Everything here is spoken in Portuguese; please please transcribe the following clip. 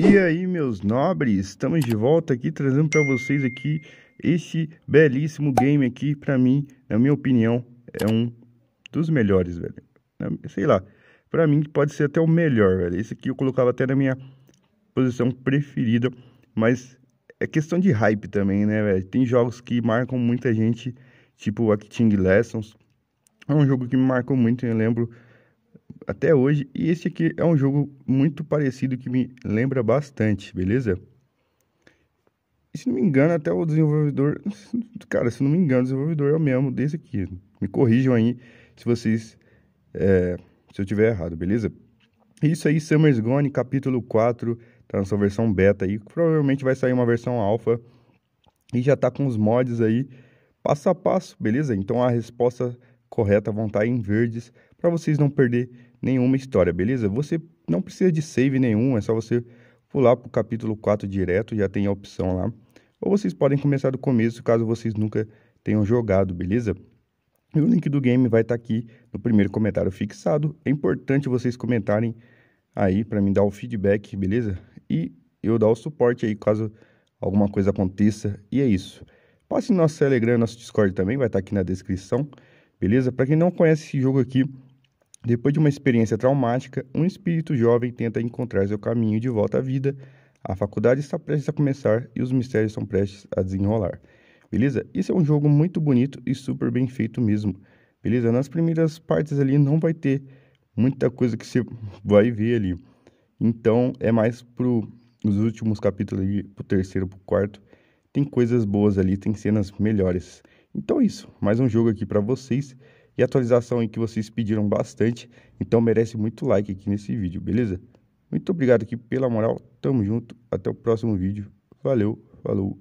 E aí, meus nobres, estamos de volta aqui trazendo para vocês aqui esse belíssimo game aqui, para mim, na minha opinião, é um dos melhores, velho. Sei lá, para mim pode ser até o melhor, velho. Esse aqui eu colocava até na minha posição preferida, mas é questão de hype também, né, velho? Tem jogos que marcam muita gente, tipo Acting Lessons. É um jogo que me marcou muito, eu lembro até hoje. E esse aqui é um jogo muito parecido que me lembra bastante, beleza? E se não me engano, até o desenvolvedor. Cara, se não me engano, o desenvolvedor é o mesmo desse aqui. Me corrijam aí se vocês. É, se eu tiver errado, beleza? Isso aí, Summer's Gone, capítulo 4. Tá na sua versão beta aí. Provavelmente vai sair uma versão alfa. E já tá com os mods aí, passo a passo, beleza? Então a resposta correta vão estar em verdes para vocês não perder nenhuma história, beleza? Você não precisa de save nenhum, é só você pular para o capítulo 4 direto, já tem a opção lá. Ou vocês podem começar do começo, caso vocês nunca tenham jogado, beleza? E o link do game vai estar tá aqui no primeiro comentário fixado. É importante vocês comentarem aí para me dar o feedback, beleza? E eu dar o suporte aí caso alguma coisa aconteça. E é isso. Passe no nosso Telegram, nosso Discord também, vai estar tá aqui na descrição, beleza? Para quem não conhece esse jogo aqui, depois de uma experiência traumática, um espírito jovem tenta encontrar seu caminho de volta à vida. A faculdade está prestes a começar e os mistérios estão prestes a desenrolar. Beleza? Isso é um jogo muito bonito e super bem feito mesmo. Beleza? Nas primeiras partes ali não vai ter muita coisa que você vai ver ali. Então é mais para os últimos capítulos ali, o terceiro, para o quarto. Tem coisas boas ali, tem cenas melhores. Então é isso, mais um jogo aqui para vocês e atualização aí que vocês pediram bastante, então merece muito like aqui nesse vídeo, beleza? Muito obrigado aqui pela moral, tamo junto, até o próximo vídeo, valeu, falou!